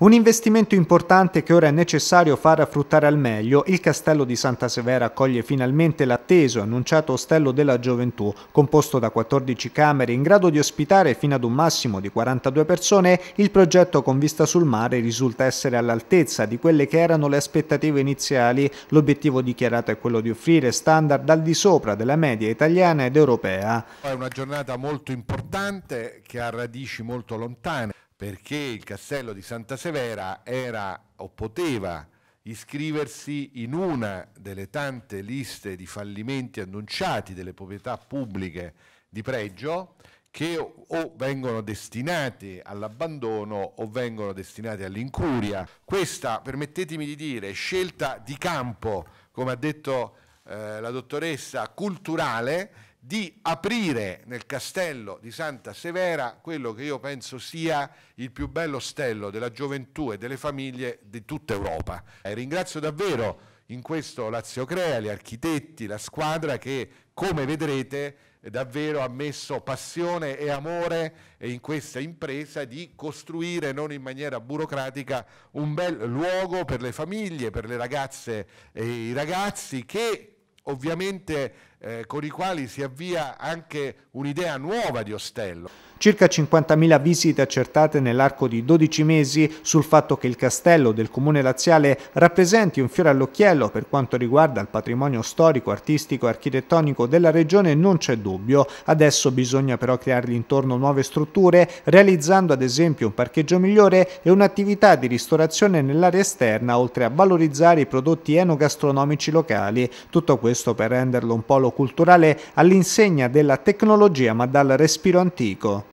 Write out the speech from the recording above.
Un investimento importante che ora è necessario far fruttare al meglio, il castello di Santa Severa accoglie finalmente l'atteso annunciato ostello della gioventù, composto da 14 camere in grado di ospitare fino ad un massimo di 42 persone, il progetto con vista sul mare risulta essere all'altezza di quelle che erano le aspettative iniziali, l'obiettivo dichiarato è quello di offrire standard al di sopra della media italiana ed europea. È una giornata molto importante che ha radici molto lontane perché il castello di Santa Severa era o poteva iscriversi in una delle tante liste di fallimenti annunciati delle proprietà pubbliche di pregio che o vengono destinate all'abbandono o vengono destinate all'incuria. Questa, permettetemi di dire, scelta di campo, come ha detto eh, la dottoressa, culturale di aprire nel castello di Santa Severa quello che io penso sia il più bello ostello della gioventù e delle famiglie di tutta Europa. E ringrazio davvero in questo Lazio Crea, gli architetti, la squadra che come vedrete davvero ha messo passione e amore in questa impresa di costruire non in maniera burocratica un bel luogo per le famiglie, per le ragazze e i ragazzi che ovviamente eh, con i quali si avvia anche un'idea nuova di Ostello. Circa 50.000 visite accertate nell'arco di 12 mesi sul fatto che il castello del comune laziale rappresenti un fiore all'occhiello per quanto riguarda il patrimonio storico, artistico e architettonico della regione non c'è dubbio. Adesso bisogna però creargli intorno nuove strutture, realizzando ad esempio un parcheggio migliore e un'attività di ristorazione nell'area esterna, oltre a valorizzare i prodotti enogastronomici locali. Tutto questo per renderlo un polo culturale all'insegna della tecnologia ma dal respiro antico.